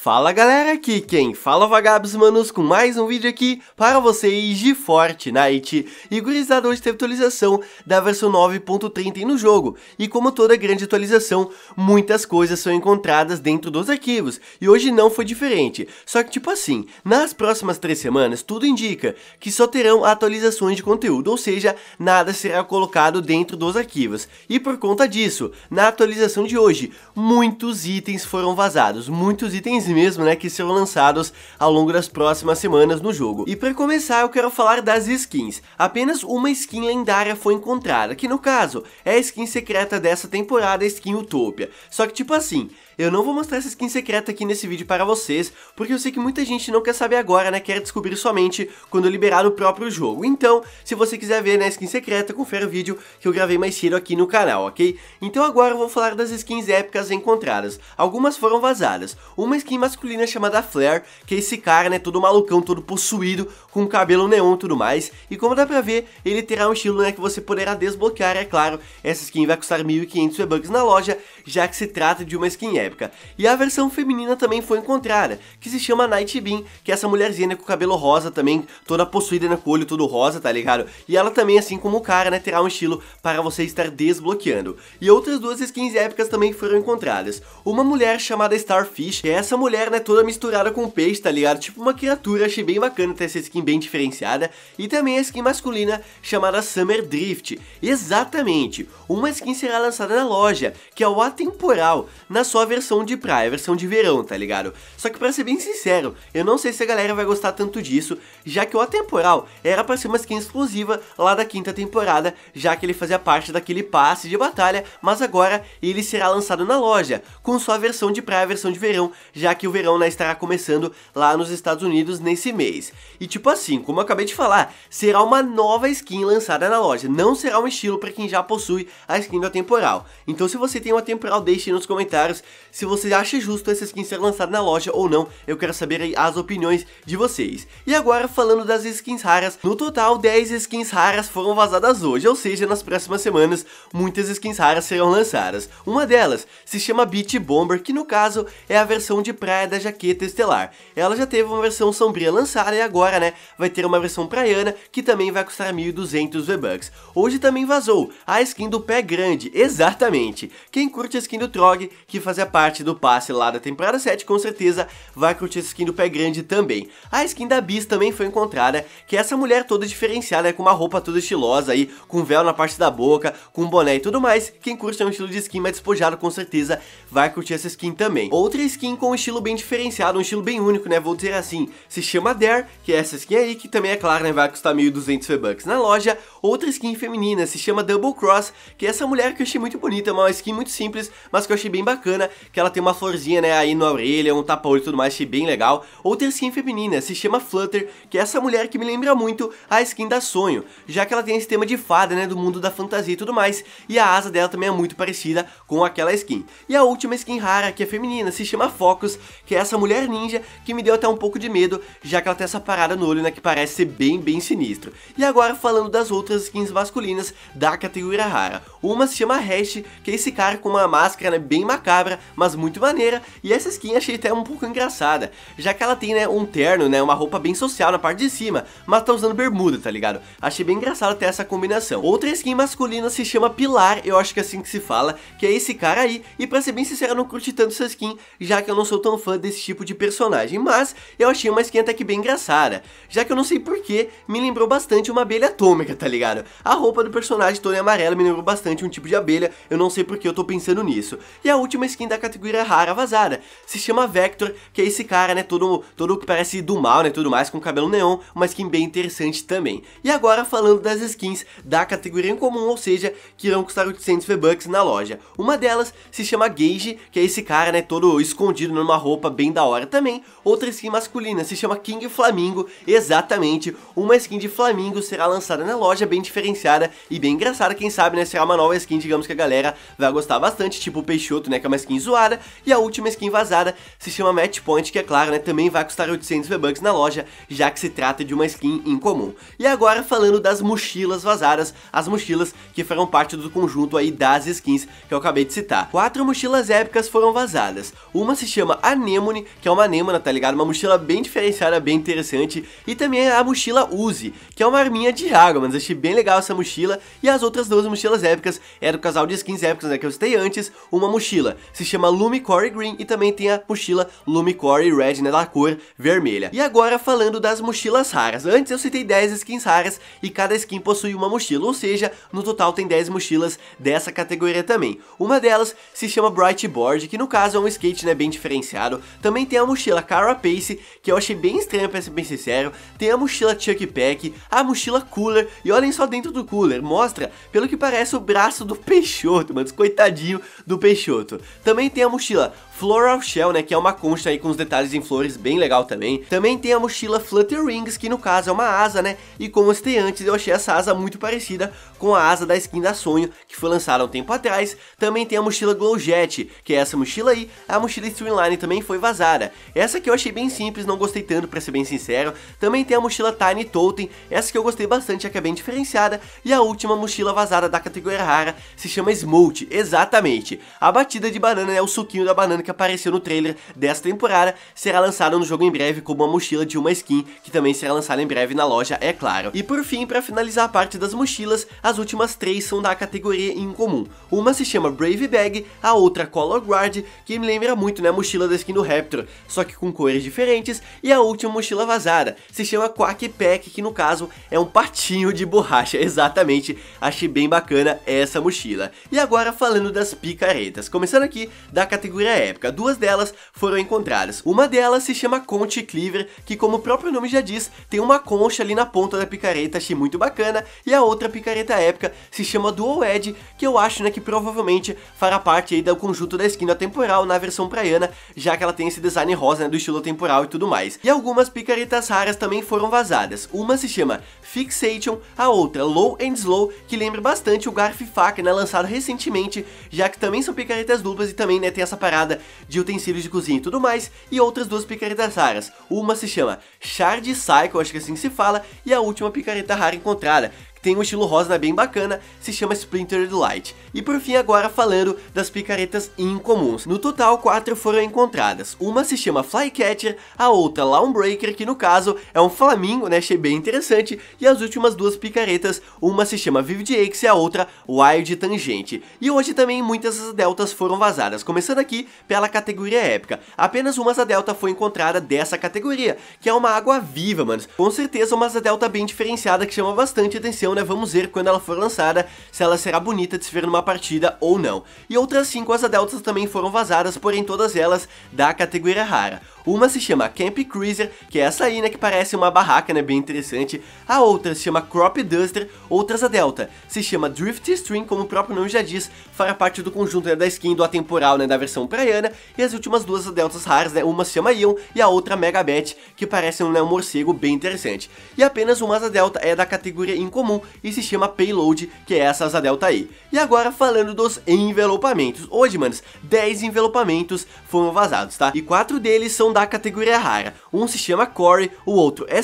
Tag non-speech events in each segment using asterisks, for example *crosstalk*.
Fala galera, aqui quem fala é Vagabs manos com mais um vídeo aqui para vocês de Fortnite. E gurizada, hoje teve atualização da versão 9.30 no jogo, e como toda grande atualização, muitas coisas são encontradas dentro dos arquivos, e hoje não foi diferente. Só que tipo assim, nas próximas três semanas, tudo indica que só terão atualizações de conteúdo, ou seja, nada será colocado dentro dos arquivos. E por conta disso, na atualização de hoje, muitos itens foram vazados, muitos itens mesmo, né, que serão lançados ao longo das próximas semanas no jogo. E para começar, eu quero falar das skins. Apenas uma skin lendária foi encontrada, que no caso é a skin secreta dessa temporada, a skin Utopia. Só que tipo assim, eu não vou mostrar essa skin secreta aqui nesse vídeo para vocês, porque eu sei que muita gente não quer saber agora, né? Quer descobrir somente quando liberar o próprio jogo. Então, se você quiser ver, né, skin secreta, confere o vídeo que eu gravei mais cedo aqui no canal, ok? Então agora eu vou falar das skins épicas encontradas. Algumas foram vazadas. Uma skin masculina chamada Flair, que é esse cara, né, todo malucão, todo possuído, com cabelo neon e tudo mais. E como dá pra ver, ele terá um estilo, né, que você poderá desbloquear, é claro. Essa skin vai custar 1.500 V-Bucks na loja, já que se trata de uma skin épica. E a versão feminina também foi encontrada, que se chama Night Bean, que é essa mulherzinha né, com cabelo rosa também, toda possuída, né, com o olho todo rosa, tá ligado? E ela também, assim como o cara, né, terá um estilo para você estar desbloqueando. E outras duas skins épicas também foram encontradas. Uma mulher chamada Starfish, que é essa mulher mulher, né, toda misturada com peixe, tá ligado? Tipo uma criatura, achei bem bacana ter essa skin bem diferenciada. E também a skin masculina, chamada Summer Drift. Exatamente, uma skin será lançada na loja, que é o Atemporal, na sua versão de praia, versão de verão, tá ligado? Só que pra ser bem sincero, eu não sei se a galera vai gostar tanto disso, já que o Atemporal era pra ser uma skin exclusiva lá da quinta temporada, já que ele fazia parte daquele passe de batalha, mas agora ele será lançado na loja, com sua versão de praia, versão de verão, já que que o verão né, estará começando lá nos Estados Unidos nesse mês. E tipo assim, como eu acabei de falar, será uma nova skin lançada na loja, não será um estilo para quem já possui a skin do atemporal. Então se você tem uma atemporal, deixe nos comentários se você acha justo essa skin ser lançada na loja ou não, eu quero saber as opiniões de vocês. E agora falando das skins raras, no total 10 skins raras foram vazadas hoje, ou seja, nas próximas semanas muitas skins raras serão lançadas. Uma delas se chama Beat Bomber, que no caso é a versão de praia da jaqueta estelar. Ela já teve uma versão sombria lançada e agora, né, vai ter uma versão praiana que também vai custar 1.200 V-Bucks. Hoje também vazou a skin do pé grande, exatamente. Quem curte a skin do Trog, que fazia parte do passe lá da temporada 7, com certeza vai curtir a skin do pé grande também. A skin da Bis também foi encontrada, que é essa mulher toda diferenciada, é com uma roupa toda estilosa aí, com véu na parte da boca, com boné e tudo mais. Quem curte é um estilo de skin mais despojado, com certeza vai curtir essa skin também. Outra skin com estilo estilo bem diferenciado, um estilo bem único, né? Vou dizer assim, se chama Dare, que é essa skin aí, que também, é claro, né, vai custar 1.200 V-Bucks na loja. Outra skin feminina, se chama Double Cross, que é essa mulher que eu achei muito bonita, uma skin muito simples, mas que eu achei bem bacana, que ela tem uma florzinha, né, aí na orelha, um tapa-olho e tudo mais, achei bem legal. Outra skin feminina, se chama Flutter, que é essa mulher que me lembra muito a skin da Sonho, já que ela tem esse tema de fada, né, do mundo da fantasia e tudo mais, e a asa dela também é muito parecida com aquela skin. E a última skin rara, que é feminina, se chama Focus, que é essa mulher ninja, que me deu até um pouco de medo, já que ela tem essa parada no olho, né, que parece ser bem, bem sinistro. E agora, falando das outras skins masculinas da categoria rara. Uma se chama Hash, que é esse cara com uma máscara, né, bem macabra, mas muito maneira, e essa skin achei até um pouco engraçada, já que ela tem, né, um terno, né, uma roupa bem social na parte de cima, mas tá usando bermuda, tá ligado? Achei bem engraçado até essa combinação. Outra skin masculina se chama Pilar, eu acho que é assim que se fala, que é esse cara aí, e pra ser bem sincero, eu não curti tanto essa skin, já que eu não sou tão tão fã desse tipo de personagem, mas eu achei uma skin até que bem engraçada, já que eu não sei porquê, me lembrou bastante uma abelha atômica, tá ligado? A roupa do personagem toda em amarela me lembrou bastante um tipo de abelha, eu não sei porque eu tô pensando nisso. E a última skin da categoria rara vazada, se chama Vector, que é esse cara, né, todo, todo que parece do mal, né, tudo mais, com cabelo neon, uma skin bem interessante também. E agora falando das skins da categoria em comum, ou seja, que irão custar 800 V-Bucks na loja. Uma delas se chama Gage, que é esse cara, né, todo escondido numa roupa bem da hora também. Outra skin masculina se chama King Flamingo, exatamente. Uma skin de Flamingo será lançada na loja, bem diferenciada e bem engraçada, quem sabe, né? Será uma nova skin, digamos que a galera vai gostar bastante, tipo o Peixoto, né? Que é uma skin zoada. E a última skin vazada se chama Match Point, que é claro, né? Também vai custar 800 V-Bucks na loja, já que se trata de uma skin incomum. E agora falando das mochilas vazadas, as mochilas que farão parte do conjunto aí das skins que eu acabei de citar. Quatro mochilas épicas foram vazadas. Uma se chama Anemone, que é uma anêmona, tá ligado? Uma mochila bem diferenciada, bem interessante. E também a mochila Uzi, que é uma arminha de água, mas achei bem legal essa mochila. E as outras duas mochilas épicas é do casal de skins épicas, né, que eu citei antes, uma mochila. Se chama Lumicore Green e também tem a mochila Lumicore Red, né, da cor vermelha. E agora falando das mochilas raras. Antes eu citei 10 skins raras e cada skin possui uma mochila, ou seja, no total tem 10 mochilas dessa categoria também. Uma delas se chama Bright Board, que no caso é um skate, né, bem diferenciado diferenciado. Também tem a mochila Cara Pace, que eu achei bem estranha pra ser bem sincero. Tem a mochila Chuck Pack, a mochila Cooler, e olhem só dentro do Cooler, mostra, pelo que parece, o braço do *laughs* Peixoto, mano, coitadinho do Peixoto. Também tem a mochila Floral Shell, né, que é uma concha aí com os detalhes em flores bem legal também. Também tem a mochila Flutter Wings, que no caso é uma asa, né, e como eu citei antes, eu achei essa asa muito parecida com a asa da skin da Sonho, que foi lançada há um tempo atrás. Também tem a mochila Glowjet, que é essa mochila aí, a mochila Streamline também também foi vazada. Essa que eu achei bem simples, não gostei tanto pra ser bem sincero. Também tem a mochila Tiny Totem, essa que eu gostei bastante, é que é bem diferenciada. E a última mochila vazada da categoria rara se chama Smote, exatamente. A batida de banana é o suquinho da banana que apareceu no trailer dessa temporada, será lançada no jogo em breve como uma mochila de uma skin, que também será lançada em breve na loja, é claro. E por fim, para finalizar a parte das mochilas, as últimas três são da categoria em comum. Uma se chama Brave Bag, a outra Color Guard, que me lembra muito, né, a mochila da skin do Raptor, só que com cores diferentes, e a última mochila vazada, se chama Quack Pack, que no caso é um patinho de borracha, *laughs* exatamente, achei bem bacana essa mochila. E agora falando das picaretas, começando aqui da categoria épica, duas delas foram encontradas, uma delas se chama Conch Cleaver, que como o próprio nome já diz, tem uma concha ali na ponta da picareta, achei muito bacana, e a outra picareta épica se chama Dual Edge, que eu acho né, que provavelmente fará parte aí do conjunto da skin atemporal na versão praiana, já já que ela tem esse design rosa, né, do estilo temporal e tudo mais. E algumas picaretas raras também foram vazadas. Uma se chama Fixation, a outra Low and Slow, que lembra bastante o Garfo e Faca, né, lançado recentemente, já que também são picaretas duplas e também, né, tem essa parada de utensílios de cozinha e tudo mais. E outras duas picaretas raras. Uma se chama Shard Cycle, acho que é assim se fala, e a última picareta rara encontrada, que tem um estilo rosa bem bacana, se chama Splintered Light. E por fim agora falando das picaretas incomuns. No total, quatro foram encontradas. Uma se chama Flycatcher, a outra Lawnbreaker, que no caso é um flamingo, né, achei bem interessante, e as últimas duas picaretas, uma se chama Vivid Axe e a outra Wild Tangente. E hoje também muitas das deltas foram vazadas, começando aqui pela categoria épica. Apenas uma delta foi encontrada dessa categoria, que é uma água viva, mano Com certeza uma delta bem diferenciada que chama bastante atenção né, vamos ver quando ela for lançada, se ela será bonita de se ver numa partida ou não. E outras 5 asa deltas também foram vazadas, porém todas elas da categoria rara. Uma se chama Camp Cruiser, que é essa aí, né, que parece uma barraca, né, bem interessante. A outra se chama Crop Duster, outras a Delta. Se chama Drift Stream, como o próprio nome já diz, fará parte do conjunto né, da skin do atemporal, né, da versão praiana. E as últimas duas deltas raras, né, uma se chama Ion e a outra Megabat, que parece né, um morcego bem interessante. E apenas uma asa delta é da categoria incomum, e se chama Payload, que é essa asa delta aí. E agora falando dos envelopamentos. Hoje, manos, 10 envelopamentos foram vazados, tá? E 4 deles são da categoria rara. Um se chama Core, o outro Essence,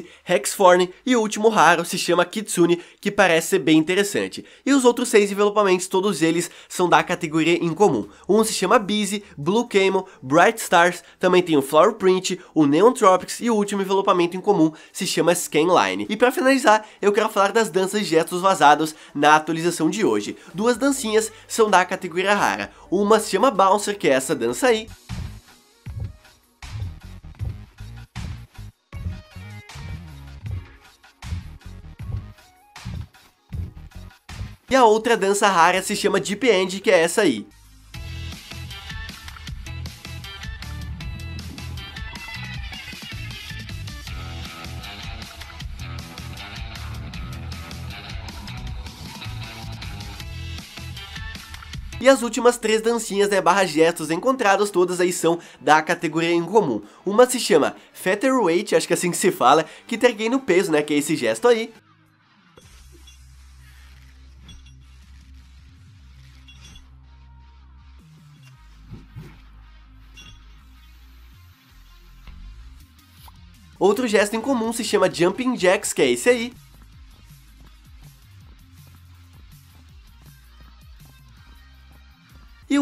é Sense, Hexforn e o último raro se chama Kitsune, que parece ser bem interessante. E os outros 6 envelopamentos, todos eles são da categoria incomum. Um se chama Busy, Blue Camel, Bright Stars, também tem o Flower Print, o Neon Tropics e o último envelopamento incomum se chama Scanline. E para finalizar, eu quero falar da das danças gestos vazados na atualização de hoje. Duas dancinhas são da categoria rara, uma se chama Bouncer, que é essa dança aí, E a outra dança rara se chama Deep End, que é essa aí. E as últimas três dancinhas, né, barra gestos encontrados, todas aí são da categoria em comum. Uma se chama weight acho que é assim que se fala, que terguei no peso, né, que é esse gesto aí. Outro gesto em comum se chama Jumping Jacks, que é esse aí.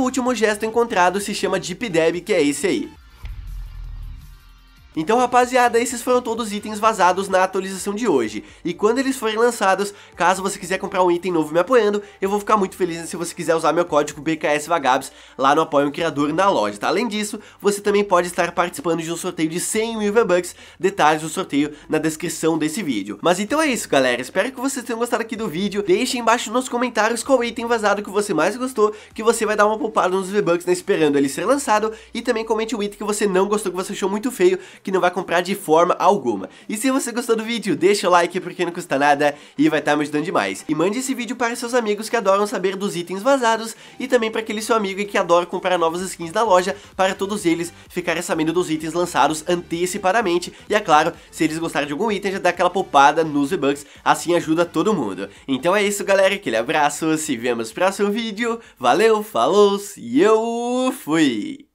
último gesto encontrado se chama Deep Dab, que é esse aí. Então rapaziada, esses foram todos os itens vazados na atualização de hoje, e quando eles forem lançados, caso você quiser comprar um item novo me apoiando, eu vou ficar muito feliz se você quiser usar meu código BKSVagabs lá no Apoio Criador na loja, tá? Além disso, você também pode estar participando de um sorteio de 100 mil V-Bucks, detalhes do sorteio na descrição desse vídeo. Mas então é isso galera, espero que vocês tenham gostado aqui do vídeo, deixe embaixo nos comentários qual item vazado que você mais gostou, que você vai dar uma poupada nos V-Bucks né, esperando ele ser lançado, e também comente o item que você não gostou, que você achou muito feio, que não vai comprar de forma alguma. E se você gostou do vídeo, deixa o like porque não custa nada e vai estar tá me ajudando demais. E mande esse vídeo para seus amigos que adoram saber dos itens vazados e também para aquele seu amigo que adora comprar novas skins da loja para todos eles ficarem sabendo dos itens lançados antecipadamente. E é claro, se eles gostarem de algum item, já dá aquela poupada nos V-Bucks, assim ajuda todo mundo. Então é isso galera, aquele abraço, se vemos no próximo vídeo, valeu, falou e eu fui!